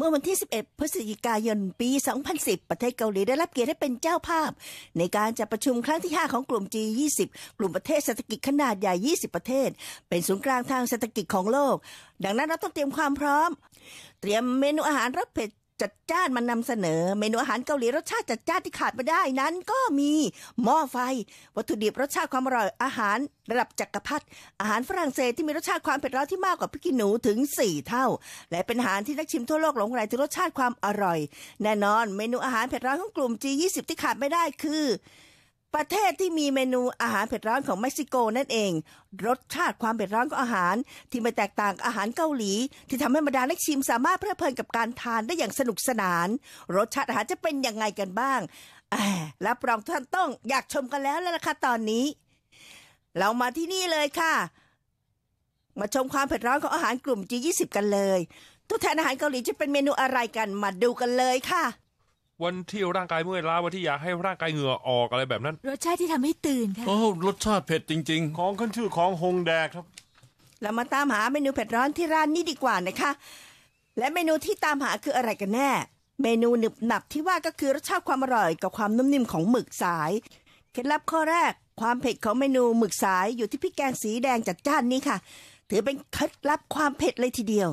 เมื่อวันที่ 11 พฤศจิกายนปี 2010 ประเทศเกาหลีได้รับเกียรติให้เป็นเจ้าภาพ ในการจัดประชุมครั้งที่ 5 ของกลุ่ม G20 กลุ่มประเทศเศรษฐกิจขนาดใหญ่ 20 ประเทศ เป็นศูนย์กลางทางเศรษฐกิจของโลก ดังนั้นเราต้องเตรียมความพร้อม เตรียมเมนูอาหารรสเผ็ดจัดจ้านมานำเสนอ เมนูอาหารเกาหลีรสชาติจัดจ้านที่ขาดไม่ได้นั้น ก็มีหม้อไฟ วัตถุดิบรสชาติความอร่อยอาหารระดับจักรพรรดิอาหารฝรั่งเศสที่มีรสชาติความเผ็ดร้อนที่มากกว่าพริกิหนูถึง4เท่า และเป็นอาหารที่นักชิมทั่วโลกหลงใหลถึงรสชาติความอร่อย แน่นอนเมนูอาหารเผ็ดร้อนของกลุ่ม G20 ที่ขาดไม่ได้คือประเทศที่มีเมนูอาหารเผ็ดร้อนของเม็กซิโก นั่นเอง รสชาติความเผ็ดร้อนของอาหาร ที่ไม่แตกต่างอาหารเกาหลี ที่ทำให้บรรดานักชิมสามารถเพลิดเพลินกับการทานได้อย่างสนุกสนาน รสชาติอาหารจะเป็นยังไงกันบ้างรับรองท่านต้องอยากชมกันแล้วแล้วล่ะค่ะตอนนี้ เรามาที่นี่เลยค่ะ มาชมความเผ็ดร้อนของอาหารกลุ่ม G20 กันเลยตัวแทนอาหารเกาหลีจะเป็นเมนูอะไรกัน มาดูกันเลยค่ะวันที่ร่างกายเมื่อยล้าวันที่อยากให้ร่างกายเหงื่อออกอะไรแบบนั้นรสชาติที่ทำให้ตื่นค่ะโอ้รสชาติเผ็ดจริงของขึ้นชื่อของฮงแดกครับ เรามาตามหาเมนูเผ็ดร้อนที่ร้านนี้ดีกว่านะคะ และเมนูที่ตามหาคืออะไรกันแน่ เมนูหนึบหนับที่ว่าก็คือรสชาติความอร่อยกับความนุ่มนิ่มของหมึกสายเคล็ดลับข้อแรกความเผ็ดของเมนูหมึกสาย อยู่ที่พริกแกงสีแดงจัดจ้านนี้ค่ะถือเป็นเคล็ดลับความเผ็ดเลยทีเดียว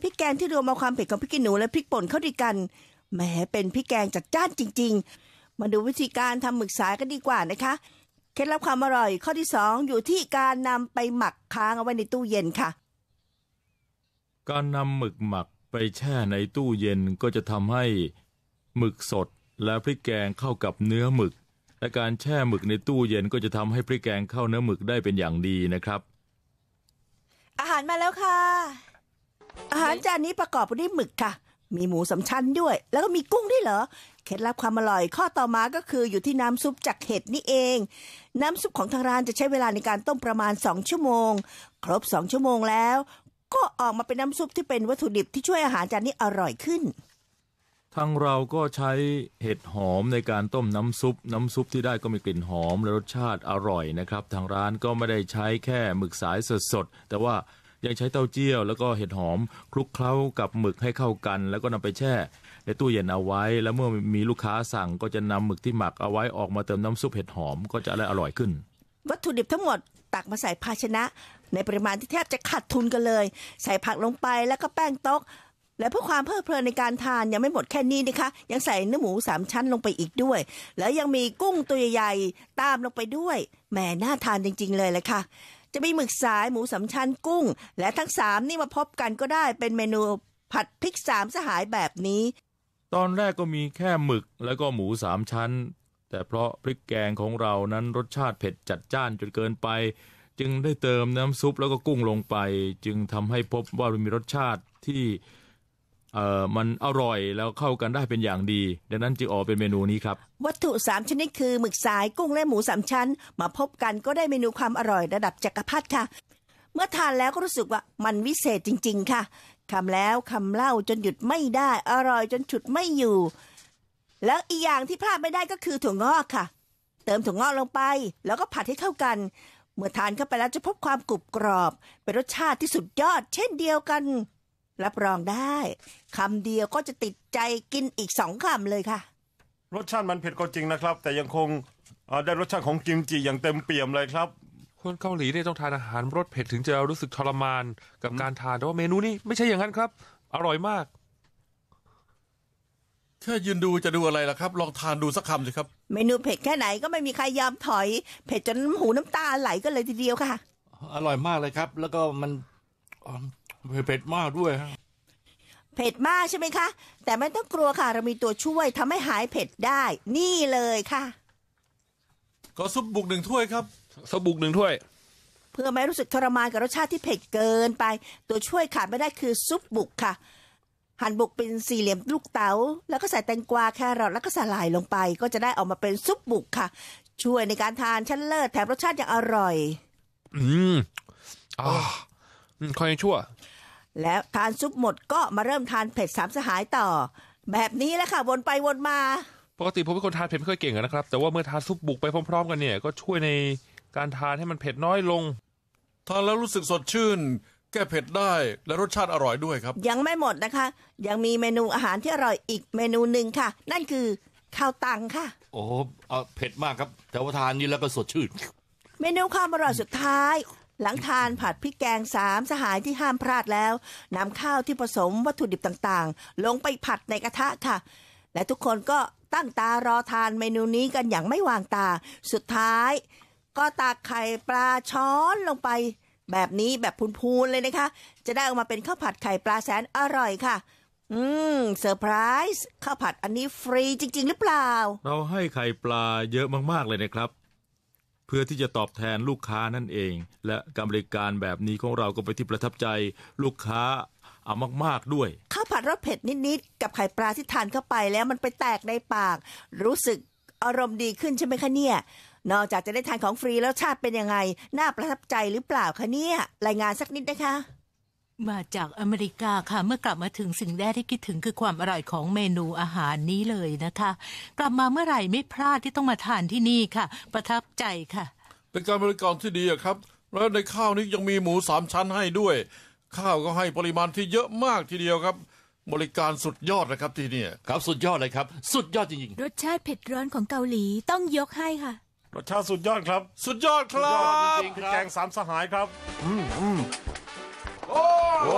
พริกแกงที่รวมเอาความเผ็ดของพริกขี้หนูและพริกป่นเข้าด้วยกันแม้เป็นพี่แกงจัดจ้านจริงๆ มาดูวิธีการทำหมึกสายกันดีกว่านะคะ เคล็ดลับความอร่อย ข้อที่ 2 อยู่ที่การนำไปหมักค้างเอาไว้ในตู้เย็นค่ะ การนำหมึกหมักไปแช่ในตู้เย็นก็จะทำให้หมึกสดและพริกแกงเข้ากับเนื้อหมึก และการแช่หมึกในตู้เย็นก็จะทำให้พริกแกงเข้าเนื้อหมึกได้เป็นอย่างดีนะครับ อาหารมาแล้วค่ะ อาหารจานนี้ประกอบด้วยหมึกค่ะมีหมูสำชันด้วย แล้วก็มีกุ้งด้วยเหรอเคล็ดลับความอร่อยข้อต่อมาก็คืออยู่ที่น้ำซุปจากเห็ดนี่เอง น้ำซุปของทางร้านจะใช้เวลาในการต้มประมาณ2ชั่วโมง ครบ2ชั่วโมงแล้ว ก็ออกมาเป็นน้ำซุปที่เป็นวัตถุดิบที่ช่วยอาหารจานนี้อร่อยขึ้นทางเราก็ใช้เห็ดหอมในการต้มน้ำซุปน้ำซุปที่ได้ก็มีกลิ่นหอมและรสชาติอร่อยนะครับทางร้านก็ไม่ได้ใช้แค่หมึกสายสดๆแต่ว่ายังใช้เต้าเจี้ยว แล้วก็เห็ดหอมคลุกเคล้ากับหมึกให้เข้ากันแล้วก็นำไปแช่ในตู้เย็นเอาไว้ แล้วเมื่อมีลูกค้าสั่งก็จะนำหมึกที่หมักเอาไว้ออกมาเติมน้ำซุปเห็ดหอมก็จะได้อร่อยขึ้น วัตถุดิบทั้งหมดตักมาใส่ภาชนะ ในปริมาณที่แทบจะขาดทุนกันเลย ใส่ผักลงไปแล้วก็แป้งโต๊ะและเพื่อความเพลิดเพลินในการทานยังไม่หมดแค่นี้นะคะยังใส่เนื้อหมูสามชั้นลงไปอีกด้วย แล้วยังมีกุ้งตัวใหญ่ๆตามลงไปด้วยแหมน่าทานจริง ๆ เลยเลยค่ะจะมีหมึกสายหมูสำชันกุ้ง และทั้งสามนี่มาพบกันก็ได้เป็นเมนูผัดพริกสามสหายแบบนี้ ตอนแรกก็มีแค่หมึกแล้วก็หมูสามชั้น แต่เพราะพริกแกงของเรานั้นรสชาติเผ็ดจัดจ้านจนเกินไป จึงได้เติมน้ำซุปแล้วก็กุ้งลงไป จึงทำให้พบว่ามีรสชาติที่เอ่อมันอร่อยแล้วเข้ากันได้เป็นอย่างดี ดังนั้นจึงออกเป็นเมนูนี้ครับ วัตถุ 3 ชนิดคือหมึกสายกุ้งและหมูสามชั้นมาพบกันก็ได้เมนูความอร่อยระดับจักรพรรดิค่ะ เมื่อทานแล้วก็รู้สึกว่ามันวิเศษจริง ๆค่ะคำแล้วคำเล่าจนหยุดไม่ได้ อร่อยจนฉุดไม่อยู่ แล้วอีกอย่างที่พลาดไม่ได้ก็คือถั่วงอกค่ะ เติมถั่วงอกลงไป แล้วก็ผัดให้เข้ากัน เมื่อทานเข้าไปแล้วจะพบความกรุบกรอบ เป็นรสชาติที่สุดยอดเช่นเดียวกันรับรองได้คำเดียวก็จะติดใจกินอีกสองคำเลยค่ะ รสชาติมันเผ็ดก็จริงนะครับ แต่ยังคงได้รสชาติของกิมจิอย่างเต็มเปี่ยมเลยครับคนเกาหลีเนี่ยต้องทานอาหารรสเผ็ดถึงจะรู้สึกทรมานกับการทานแต่ว่าเมนูนี้ไม่ใช่อย่างนั้นครับ อร่อยมากแค่ยืนดูจะดูอะไรล่ะครับ ลองทานดูสักคำสิครับ เมนูเผ็ดแค่ไหนก็ไม่มีใครยอมถอย เผ็ดจนหูน้ำตาไหลกันเลยทีเดียวค่ะ อร่อยมากเลยครับ แล้วก็มันอเผ็ดมากด้วยฮะเผ็ดมากใช่ไหมคะ แต่ไม่ต้องกลัวค่ะเรามีตัวช่วยทำให้หายเผ็ดได้ นี่เลยค่ะ ก็ซุปบุกหนึ่งถ้วยครับซปบุกหนึ่งถ้วย เพื่อไม่รู้สึกทรมานกับรสชาติที่เผ็ดเกินไป ตัวช่วยขาดไม่ได้คือซุปบุกค่ะ หั่นบุกเป็นสี่เหลี่ยมลูกเต๋าแล้วก็ใส่แตงกวาแครอทแล้วก็สลายลงไปก็จะได้ออกมาเป็นซุปบุกค่ะ ช่วยในการทานชั้นเลิศแถมรสชาติยังอร่อย อืมอ่าอ่คอยชั่วแล้วทานซุปหมดก็มาเริ่มทานเผ็ดสามสหายต่อ แบบนี้แหละค่ะวนไปวนมา ปกติผมเป็นคนทานเผ็ดไม่ค่อยเก่งนะครับ แต่ว่าเมื่อทานซุปบุกไปพร้อม ๆ กันเนี่ยก็ช่วยในการทานให้มันเผ็ดน้อยลงทานแล้วรู้สึกสดชื่น แก้เผ็ดได้และรสชาติอร่อยด้วยครับ ยังไม่หมดนะคะ ยังมีเมนูอาหารที่อร่อยอีกเมนูหนึ่งค่ะ นั่นคือข้าวตังค่ะ โอ้โหเอาเผ็ดมากครับ แต่ว่าทานนี่แล้วก็สดชื่น เมนูความอร่อยสุดท้ายหลังทานผัดพริกแกงสามสหายที่ห้ามพลาดแล้วนำข้าวที่ผสมวัตถุดิบต่างๆ ลงไปผัดในกระทะค่ะ และทุกคนก็ตั้งตารอทานเมนูนี้กันอย่างไม่วางตา สุดท้ายก็ตักไข่ปลาช้อนลงไปแบบนี้แบบพูนๆเลยนะคะจะได้ออกมาเป็นข้าวผัดไข่ปลาแสนอร่อยค่ะ อืมเซอร์ไพรส์ข้าวผัดอันนี้ฟรีจริงๆ หรือเปล่า เราให้ไข่ปลาเยอะมากๆเลยนะครับเพื่อที่จะตอบแทนลูกค้านั่นเอง และการบริการแบบนี้ของเราก็ไปที่ประทับใจลูกค้าเอามาก ๆ ด้วยข้าวผัดรสเผ็ดนิดๆกับไข่ปลาที่ทานเข้าไปแล้วมันไปแตกในปาก รู้สึกอารมณ์ดีขึ้นใช่ไหมคะเนี่ย นอกจากจะได้ทานของฟรีแล้วชาติเป็น ยังไงน่าประทับใจหรือเปล่าคะเนี่ยรายงานสักนิดนะคะมาจากอเมริกาค่ะ เมื่อกลับมาถึงสิ่งแรกที่คิดถึงคือความอร่อยของเมนูอาหารนี้เลยนะคะกลับมาเมื่อไหร่ไม่พลาดที่ต้องมาทานที่นี่ค่ะ ประทับใจค่ะ เป็นการบริการที่ดีครับ แล้วในข้าวนี้ยังมีหมูสามชั้นให้ด้วยข้าวก็ให้ปริมาณที่เยอะมากทีเดียวครับ บริการสุดยอดนะครับที่นี่ครับ สุดยอดเลยครับสุดยอดจริงๆรสชาติเผ็ดร้อนของเกาหลีต้องยกให้ค่ะรสชาติสุดยอดครับ สุดยอดครับจริงๆแกงสามสหายครับอืมโอ้โห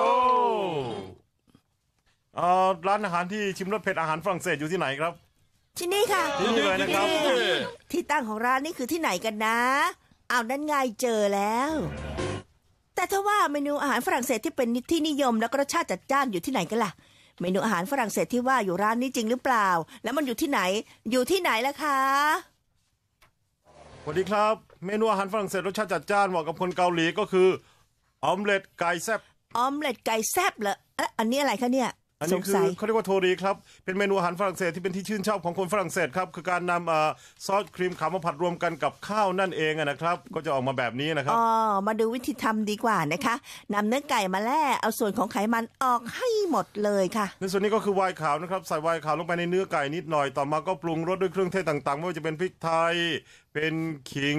ร้านอาหารที่ชิมรสเผ็ดอาหารฝรั่งเศสอยู่ที่ไหนครับ ที่นี่ค่ะนี่เลยนะครับที่ตั้งของร้านนี่คือที่ไหนกันนะ เอานั่นไงเจอแล้ว แต่ถ้าว่าเมนูอาหารฝรั่งเศสที่เป็นที่นิยมแล้วก็รสชาติจัดจ้านอยู่ที่ไหนกันล่ะ เมนูอาหารฝรั่งเศสที่ว่าอยู่ร้านนี้จริงหรือเปล่า แล้วมันอยู่ที่ไหน อยู่ที่ไหนล่ะคะ สวัสดีครับ เมนูอาหารฝรั่งเศสรสชาติจัดจ้านเหมาะกับคนเกาหลีก็คือออมเล็ตไก่แซบออมเล็ตไก่แซบเหรอเอ๊ะอันนี้อะไรคะเนี่ยอันนี้คือเขาเรียกว่าโทรีครับ เป็นเมนูอาหารฝรั่งเศสที่เป็นที่ชื่นชอบของคนฝรั่งเศสครับ คือการนำซอสครีมขาวมาผัดรวมกันกับข้าวนั่นเองนะครับ ก็จะออกมาแบบนี้นะครับ อ๋อ มาดูวิธีทำดีกว่านะคะนำเนื้อไก่มาแล่ เอาส่วนของไขมันออกให้หมดเลยค่ะ ในส่วนนี้ก็คือไวน์ขาวนะครับ ใส่ไวน์ขาวลงไปในเนื้อไก่นิดหน่อย ต่อมาก็ปรุงรสด้วยเครื่องเทศต่างๆ ไม่ว่าจะเป็นพริกไทย เป็นขิง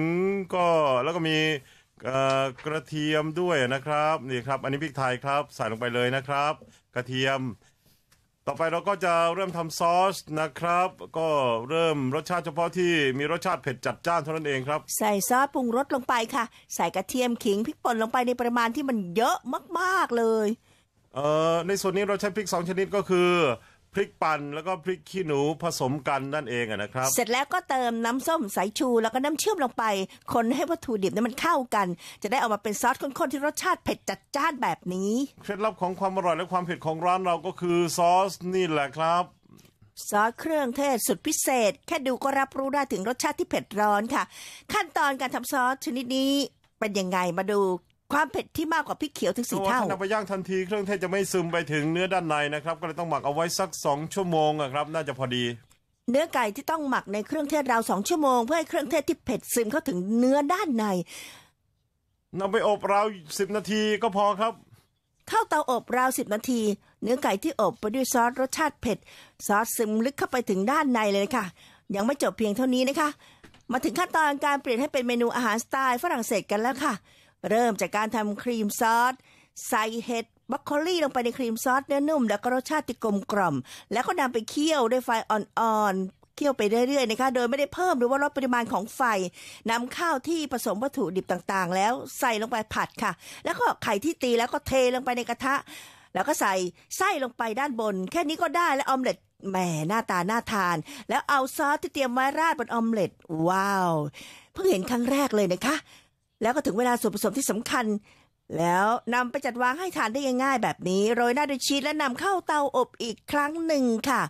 ก็แล้วก็มีกระเทียมด้วยนะครับนี่ครับอันนี้พริกไทยครับใส่ลงไปเลยนะครับ กระเทียมต่อไปเราก็จะเริ่มทำซอสนะครับ ก็เริ่มรสชาติเฉพาะที่มีรสชาติเผ็ดจัดจ้านเท่านั้นเองครับ ใส่ซอสปรุงรสลงไปค่ะ ใส่กระเทียมขิงพริกป่นลงไปในปริมาณที่มันเยอะมากๆเลยเอ่อในส่วนนี้เราใช้พริกสองชนิดก็คือพริกปั่นแล้วก็พริกขี้หนูผสมกัน นั่นเองนะครับ เสร็จแล้วก็เติมน้ำส้มสายชู แล้วก็น้ำเชื่อมลงไป คนให้วัตถุดิบนั้นมันเข้ากัน จะได้ออกมาเป็นซอสข้น ๆ ที่รสชาติเผ็ดจัดจ้านแบบนี้เคล็ดลับของความอร่อย และความเผ็ด ของร้านเราก็คือซอสนี่แหละครับ ซอสเครื่องเทศ สุดพิเศษ แค่ดูก็รับรู้ได้ถึงรสชาติที่เผ็ดร้อนค่ะ ขั้นตอนการทำซอสชนิดนี้เป็นยังไงมาดูความเผ็ดที่มากกว่าพริกเขียวถึงสี่เท่าถ้านำไปย่างทันทีเครื่องเทศจะไม่ซึมไปถึงเนื้อด้านในนะครับ ก็เลยต้องหมักเอาไว้สักสองชั่วโมงครับ น่าจะพอดี เนื้อไก่ที่ต้องหมักในเครื่องเทศราวสองชั่วโมง เพื่อให้เครื่องเทศที่เผ็ดซึมเข้าถึงเนื้อด้านในนำไปอบราวสิบนาทีก็พอครับ เข้าเตาอบราวสิบนาที เนื้อไก่ที่อบไปด้วยซอสรสชาติเผ็ด ซอสซึมลึกเข้าไปถึงด้านในเลยค่ะยังไม่จบเพียงเท่านี้นะคะ มาถึงขั้นตอนการเปลี่ยนให้เป็นเมนูอาหารสไตล์ฝรั่งเศสกันแล้วค่ะเริ่มจากการทำครีมซอสใส่เห็ดบัคโคลี่ลงไปในครีมซอสเนื้อนุ่มแล้วก็รสชาติกลมกล่อมแล้วก็นำไปเคี่ยวด้วยไฟอ่อนๆเคี่ยวไปเรื่อยๆนะคะ โดยไม่ได้เพิ่มหรือว่าลดปริมาณของไฟนำข้าวที่ผสมวัตถุดิบต่างๆแล้วใส่ลงไปผัดค่ะ แล้วก็ไข่ที่ตีแล้วก็เทลงไปในกระทะ แล้วก็ใส่ไส้ลงไปด้านบน แค่นี้ก็ได้แล้วออมเล็ตแหมหน้าตาน่าทาน แล้วเอาซอสที่เตรียมไว้ราดบนออมเล็ตว้าวเพิ่งเห็นครั้งแรกเลยนะคะแล้วก็ถึงเวลาส่วนผสมที่สำคัญ แล้วนำไปจัดวางให้ทานได้ง่ายๆแบบนี้โรยหน้าด้วยชีสและนำเข้าเตาอบอีกครั้งหนึ่งค่ะ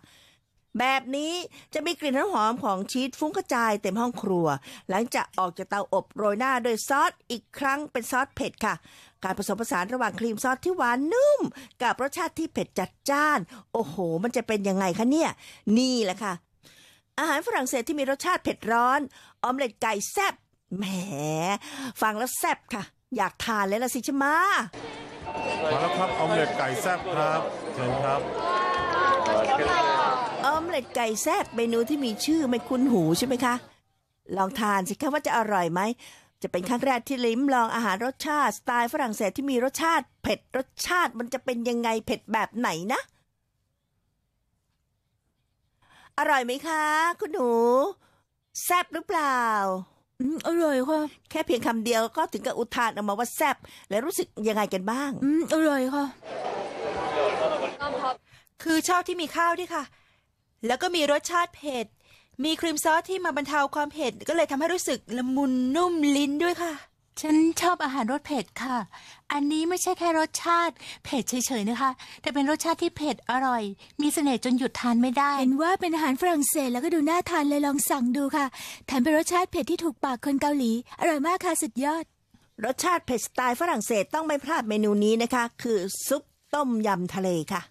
แบบนี้จะมีกลิ่นหอมของชีสฟุ้งกระจายเต็มห้องครัว หลังจากออกจากเตาอบโรยหน้าด้วยซอสอีกครั้งเป็นซอสเผ็ดค่ะ การผสมผสานระหว่างครีมซอสที่หวานนุ่ม กับรสชาติที่เผ็ดจัดจ้าน โอ้โห มันจะเป็นยังไงคะเนี่ย นี่แหละค่ะ อาหารฝรั่งเศสที่มีรสชาติเผ็ดร้อนออมเล็ตไก่แซบแหมฟังแล้วแซ่บค่ะ อยากทานเลยละสิชมามาแล้วครับออมเล็ตไก่แซ่บครับเชิญครับออมเล็ตไก่แซ่บเมนูที่มีชื่อไม่คุ้นหูใช่ไหมคะ ลองทานสิคะว่าจะอร่อยไหม จะเป็นครั้งแรกที่ลิ้มลองอาหารรสชาติสไตล์ฝรั่งเศสที่มีรสชาติเผ็ดรสชาติมันจะเป็นยังไงเผ็ดแบบไหนนะ อร่อยไหมคะ คุณหนูแซ่บหรือเปล่าอร่อยค่ะ แค่เพียงคำเดียวก็ถึงกับอุทานออกมาว่าแซ่บและรู้สึกยังไงกันบ้าง อืมอร่อยค่ะ คือชอบที่มีข้าวด้วยค่ะ แล้วก็มีรสชาติเผ็ด มีครีมซอสที่มาบรรเทาความเผ็ด ก็เลยทำให้รู้สึกละมุนนุ่มลิ้นด้วยค่ะฉันชอบอาหารรสเผ็ดค่ะ อันนี้ไม่ใช่แค่รสชาติเผ็ดเฉยๆนะคะ แต่เป็นรสชาติที่เผ็ดอร่อย มีเสน่ห์จนหยุดทานไม่ได้ เห็นว่าเป็นอาหารฝรั่งเศสแล้วก็ดูน่าทานเลยลองสั่งดูค่ะ แถมเป็นรสชาติเผ็ดที่ถูกปากคนเกาหลี อร่อยมากค่ะสุดยอด รสชาติเผ็ดสไตล์ฝรั่งเศสต้องไม่พลาดเมนูนี้นะคะ คือซุปต้มยำทะเลค่ะ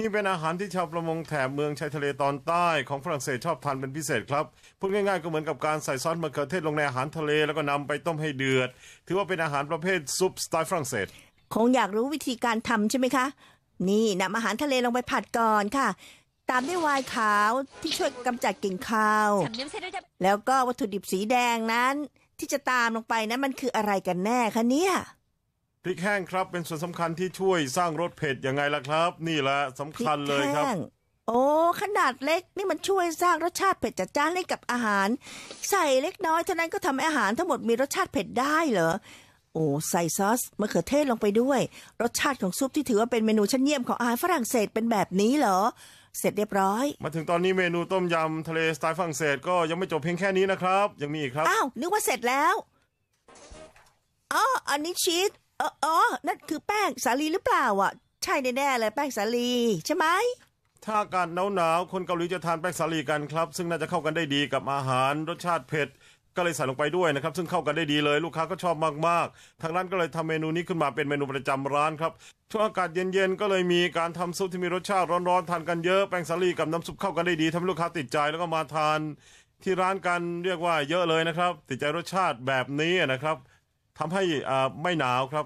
นี่เป็นอาหารที่ชาวประมงแถบเมืองชายทะเลตอนใต้ของฝรั่งเศสชอบทานเป็นพิเศษครับ พูดง่ายๆ ก็เหมือนกับการใส่ซอสมะเขือเทศลงในอาหารทะเลแล้วก็นำไปต้มให้เดือด ถือว่าเป็นอาหารประเภทซุปสไตล์ฝรั่งเศสคงอยากรู้วิธีการทำใช่ไหมคะ นี่นำอาหารทะเลลงไปผัดก่อนค่ะ ตามด้วยวายขาวที่ช่วยกำจัดกลิ่นคาว แล้วก็วัตถุดิบสีแดงนั้น ที่จะตามลงไปนะั้นมันคืออะไรกันแน่คะเนี่ยพริกแห้งครับเป็นส่วนสำคัญที่ช่วยสร้างรสเผ็ดยังไงล่ะครับ นี่แหละสำคัญเลยครับ โอ้ ขนาดเล็กนี่มันช่วยสร้างรสชาติเผ็ดจัดจ้านให้กับอาหาร ใส่เล็กน้อยเท่านั้นก็ทำให้อาหารทั้งหมดมีรสชาติเผ็ดได้เหรอโอ้ใส่ซอสมะเขือเทศลงไปด้วย รสชาติของซุปที่ถือว่าเป็นเมนูชั้นเยี่ยมของอาหารฝรั่งเศสเป็นแบบนี้เหรอ เสร็จเรียบร้อย มาถึงตอนนี้เมนูต้มยำทะเลสไตล์ฝรั่งเศส ก็ยังไม่จบเพียงแค่นี้นะครับยังมีอีกครับอ้าวนึกว่าเสร็จแล้วอ๋ออันนี้ชีสเอออ๋อ นั่นคือแป้งสาลีหรือเปล่าอ่ะ ใช่แน่ๆเลยแป้งสาลีใช่ไหมถ้าอากาศหนาวๆ คนเกาหลีจะทานแป้งสาลีกันครับ ซึ่งน่าจะเข้ากันได้ดีกับอาหารรสชาติเผ็ด ก็เลยใส่ลงไปด้วยนะครับ ซึ่งเข้ากันได้ดีเลย ลูกค้าก็ชอบมากๆ ทางร้านก็เลยทำเมนูนี้ขึ้นมาเป็นเมนูประจำร้านครับช่วงอากาศเย็นๆ ก็เลยมีการทำซุปที่มีรสชาติร้อนๆ ทานกันเยอะ แป้งสาลีกับน้ำซุปเข้ากันได้ดีทำให้ลูกค้าติดใจแล้วก็มาทาน ที่ร้านกันเรียกว่าเยอะเลยนะครับ ติดใจรสชาติแบบนี้นะครับทำให้อ่าไม่หนาวครับ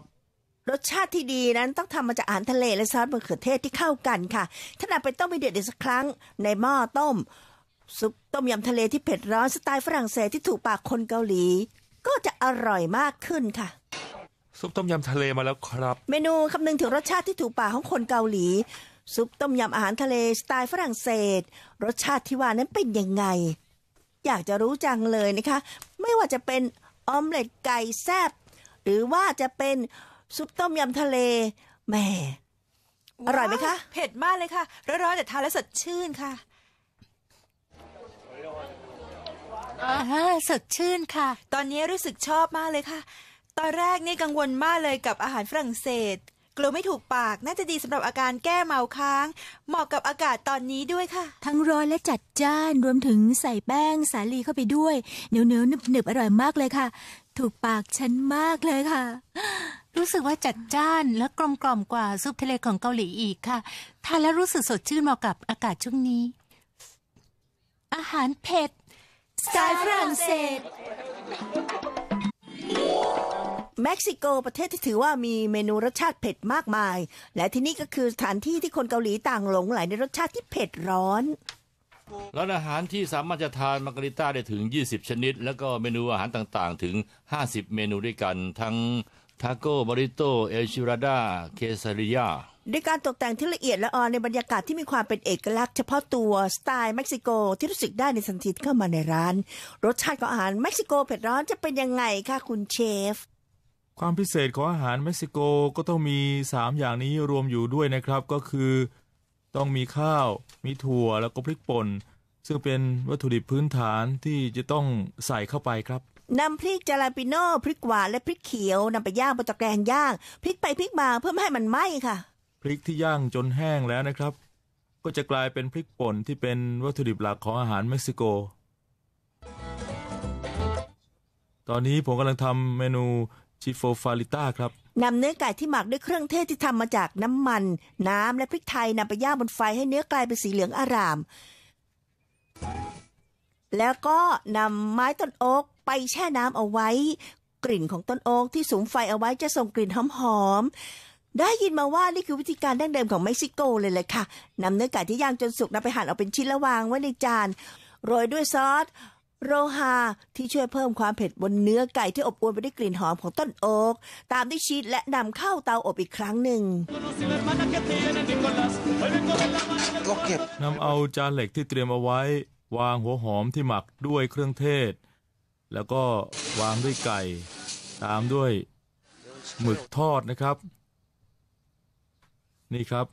รสชาติที่ดีนั้นต้องทำมาจากอาหารทะเลและซอสมะเขือเทศที่เข้ากันค่ะถ้านำไปต้มไปเดือดอีกสักครั้ง ในหม้อต้มซุปต้มยำทะเลที่เผ็ดร้อนสไตล์ฝรั่งเศสที่ถูกปากคนเกาหลี ก็จะอร่อยมากขึ้นค่ะซุปต้มยำทะเลมาแล้วครับ เมนูคำนึงถึงรสชาติที่ถูกปากของคนเกาหลีซุปต้มยำอาหารทะเลสไตล์ฝรั่งเศส รสชาติที่ว่านั้นเป็นยังไง อยากจะรู้จังเลยนะคะไม่ว่าจะเป็นออมเล็ตไก่แซบหรือว่าจะเป็น ซุปต้มยำทะเลแหมอร่อยไหมคะเผ็ดมากเลยค่ะร้อนๆแต่ทานแล้วสดชื่นค่ะสดชื่นค่ะ ตอนนี้รู้สึกชอบมากเลยค่ะ ตอนแรกนี่กังวลมากเลยกับอาหารฝรั่งเศส กลัวไม่ถูกปากน่าจะดีสำหรับอาการแก้เมาค้าง เหมาะกับอากาศตอนนี้ด้วยค่ะ ทั้งร้อนและจัดจ้านรวมถึงใส่แป้งสาลีเข้าไปด้วยเหนียวเหนียวหนึบหนึบอร่อยมากเลยค่ะถูกปากฉันมากเลยค่ะ รู้สึกว่าจัดจ้านและกลมกล่อมกว่าซุปทะเลของเกาหลีอีกค่ะทานแล้วรู้สึกสดชื่นเหมาะกับอากาศช่วงนี้ อาหารเผ็ดสไตล์ฝรั่งเศสเม็กซิโกประเทศที่ถือว่ามีเมนูรสชาติเผ็ดมากมาย และที่นี่ก็คือสถานที่ที่คนเกาหลีต่างหลงไหลในรสชาติที่เผ็ดร้อนร้านอาหารที่สามารถจะทานมาการิต้าได้ถึง 20 ชนิด แล้วก็เมนูอาหารต่างๆ ถึง 50 เมนูด้วยกัน ทั้งทาโก้บริโตเอลชิราดาเคซาริยาด้วยการตกแต่งที่ละเอียดละออในบรรยากาศที่มีความเป็นเอกลักษณ์เฉพาะตัวสไตล์เม็กซิโกที่รู้สึกได้ในสันทีเข้ามาในร้าน รสชาติของอาหารเม็กซิโก เผ็ดร้อนจะเป็นยังไงคะคุณเชฟ ความพิเศษของอาหารเม็กซิโกก็ต้องมี 3 อย่างนี้รวมอยู่ด้วยนะครับก็คือต้องมีข้าว มีถั่วแล้วก็พริกป่น ซึ่งเป็นวัตถุดิบพื้นฐานที่จะต้องใส่เข้าไปครับนำพริกจาราปิโน่พริกหวานและพริกเขียวนำไปย่างบนตะแกรงย่างพริกไปพริกมาเพื่อไม่ให้มันไหม้ค่ะพริกที่ย่างจนแห้งแล้วนะครับ ก็จะกลายเป็นพริกป่นที่เป็นวัตถุดิบหลักของอาหารเม็กซิโก ตอนนี้ผมกำลังทำเมนูชิโฟฟาลิต้าครับนำเนื้อไก่ที่หมักด้วยเครื่องเทศที่ทำมาจากน้ำมัน น้ำและพริกไทยนำไปย่างบนไฟให้เนื้อกลายเป็นสีเหลืองอาราม แล้วก็นำไม้ต้นโอ๊กไปแช่น้ำเอาไว้ กลิ่นของต้นโอ๊กที่สูงไฟเอาไว้จะส่งกลิ่นหอมๆได้ยินมาว่านี่คือวิธีการดั้งเดิมของเม็กซิโกเลยเลยค่ะนำเนื้อไก่ที่ย่างจนสุกนำไปหั่นออกเป็นชิ้นแล้ววางไว้ในจานโรยด้วยซอสโรฮาที่ช่วยเพิ่มความเผ็ดบนเนื้อไก่ที่อบอวลไปด้วยกลิ่นหอมของต้นโอ๊กตามด้วยชีสและนำเข้าเตาอบอีกครั้งหนึ่งก็เก็บนำเอาจานเหล็กที่เตรียมเอาไว้วางหัวหอมที่หมักด้วยเครื่องเทศ แล้วก็วางด้วยไก่ตามด้วย หมึกทอดนะครับ นี่ครับ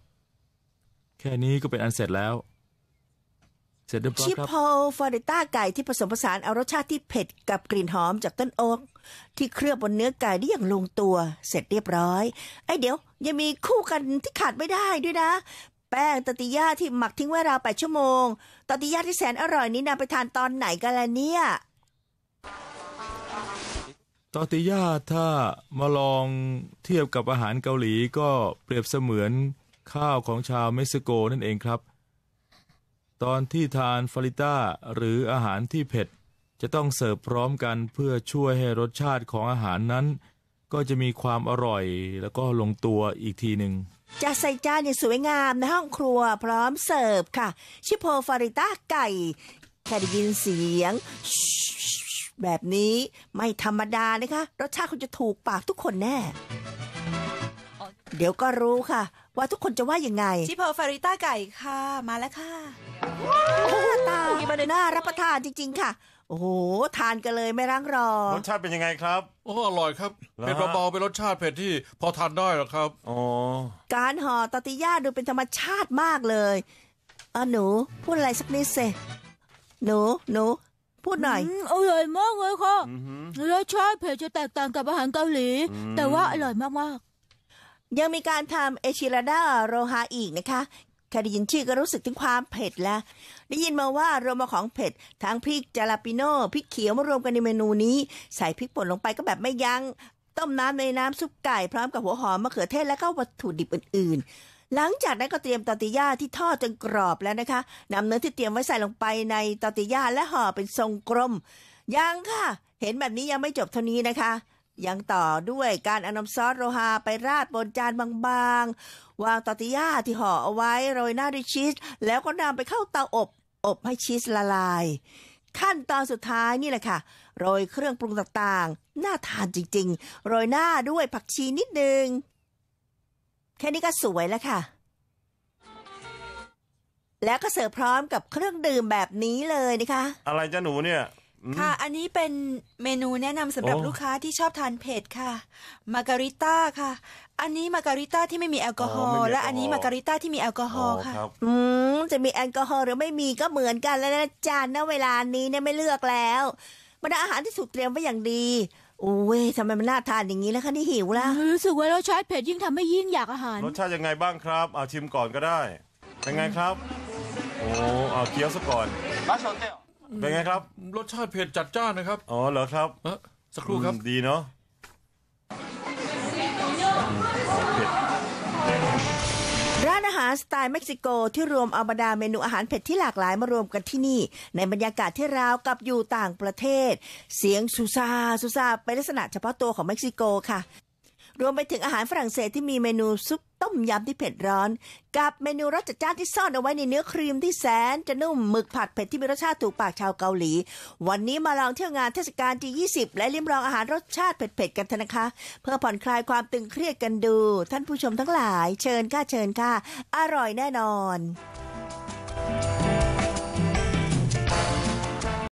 แค่นี้ก็เป็นอันเสร็จแล้วเสร็จเรียบร้อยชิครับโพฟอริต้าไก่ที่ผสมผสานเอารสชาติที่เผ็ดกับกลิ่นหอมจากต้นโอ๊กที่เคลือบบนเนื้อไก่ได้อย่างลงตัวเสร็จเรียบร้อย ไอ้เดี๋ยว ยังมีคู่กันที่ขาดไม่ได้ด้วยนะ แป้งตติยาที่หมักทิ้งไว้ราวแปดชั่วโมงตติยาที่แสนอร่อยนี้นำไปทานตอนไหนกันล่ะเนี่ยตติย่าถ้ามาลองเทียบกับอาหารเกาหลีก็เปรียบเสมือนข้าวของชาวเม็กซิโกนั่นเองครับตอนที่ทานฟาริต้าหรืออาหารที่เผ็ด จะต้องเสิร์ฟพร้อมกันเพื่อช่วยให้รสชาติของอาหารนั้น ก็จะมีความอร่อยแล้วก็ลงตัวอีกทีหนึ่งจะใส่จานอย่างสวยงามในห้องครัวพร้อมเสิร์ฟค่ะ ชิโพฟาริต้าไก่แค่ได้ยินเสียง แบบนี้ไม่ธรรมดานะคะรสชาติคุณจะถูกปากทุกคนแน่ เดี๋ยวก็รู้ค่ะว่าทุกคนจะว่ายังไงชิเพอฟาริต้าไก่ค่ะ มาแล้วค่ะโอ้ตาบานาน่ารับประทานจริง ๆค่ะ โอ้โหทานกันเลยไม่รังรอรสชาติเป็นยังไงครับ โอ้อร่อยครับเป็นเบาๆเป็นรสชาติเผ็ดที่พอทานได้หรอครับอ๋อการห่อตติย่าดูเป็นธรรมชาติมากเลยเอาหนู พูดอะไรสักนิดเซหนูหนูพูดหน่อยอร่อยมากเลยค่ะรสชาติเผ็ดจะแตกต่างกับอาหารเกาหลี แต่ว่าอร่อยมาก ๆยังมีการทำเอชิราดาโรฮาอีกนะคะแค่ได้ยินชื่อก็รู้สึกถึงความเผ็ดแล้วได้ยินมาว่าโรมาของเผ็ด ทั้งพริก จาลาปิโน่ พริกเขียวมารวมกันในเมนูนี้ ใส่พริกป่นลงไปก็แบบไม่ยัง้ง ต้มน้ำในน้ำซุปไก่ พร้อมกับหัวหอมมะเขือเทศและก็วัตถุดิบอื่นๆ หลังจากนั้นก็เตรียมตอติย่าที่ทอดจนกรอบแล้วนะคะนำเนื้อที่เตรียมไว้ใส่ลงไปในตอติย่าและห่อเป็นทรงกลมยังค่ะ เห็นแบบนี้ยังไม่จบเท่านี้นะคะยังต่อด้วยการอนมซอสโรฮาไปราดบนจานบางๆ วางตอติย่าที่ห่อเอาไว้โรยหน้าด้วยชีสแล้วก็นำไปเข้าเตาอบอบให้ชีสละลาย ขั้นตอนสุดท้ายนี่แหละค่ะโรยเครื่องปรุงต่างๆน่าทานจริงๆ โรยหน้าด้วยผักชีนิดนึงแค่นี้ก็สวยแล้วค่ะ แล้วก็เสิร์ฟพร้อมกับเครื่องดื่มแบบนี้เลยนะคะอะไรจ้าหนูเนี่ยค่ะ อันนี้เป็นเมนูแนะนำสำหรับลูกค้าที่ชอบทานเผ็ดค่ะ มาการิต้าค่ะ อันนี้มาการิต้าที่ไม่มีแอลกอฮอล์และอันนี้มาการิต้าที่มีแอลกอฮอล์ค่ะ อืม จะมีแอลกอฮอล์หรือไม่มีก็เหมือนกันแล้วนะจานนะเวลานี้เนี่ยไม่เลือกแล้วบันอาหารที่ถูกเตรียมไว้อย่างดี โอ้ยทำไมมันน่าทานอย่างนี้แล้วคะนี่หิวแล้ว รู้สึกว่ารสชาติเผ็ดยิ่งทำให้ยิ่งอยากอาหาร รสชาติยังไงบ้างครับเอาชิมก่อนก็ได้ เป็นไงครับโอ้เอาเคี้ยวซะก่อนเป็นไงครับ รสชาติเผ็ดจัดจ้านนะครับ อ๋อเหรอครับ สักครู่ครับ ดีเนาะร้านอาหารสไตล์เม็กซิโกที่รวมเอาบรรดาเมนูอาหารเผ็ดที่หลากหลายมารวมกันที่นี่ ในบรรยากาศที่ราวกับอยู่ต่างประเทศ เสียงซูซาซูซาเป็นลักษณะเฉพาะตัวของเม็กซิโกค่ะรวมไปถึงอาหารฝรั่งเศสที่มีเมนูซุปต้มยำที่เผ็ดร้อน กับเมนูรสจัดจ้านที่ซ่อนเอาไว้ในเนื้อครีมที่แสน จะนุ่มหมึกผัดเผ็ดที่มีรสชาติถูกปากชาวเกาหลี วันนี้มาลองเที่ยวงานเทศกาล G20 และลิ้มลองอาหารรสชาติเผ็ดๆกันะนะคะ เพื่อผ่อนคลายความตึงเครียดกันดู ท่านผู้ชมทั้งหลาย เชิญค่ะเชิญค่ะ อร่อยแน่นอน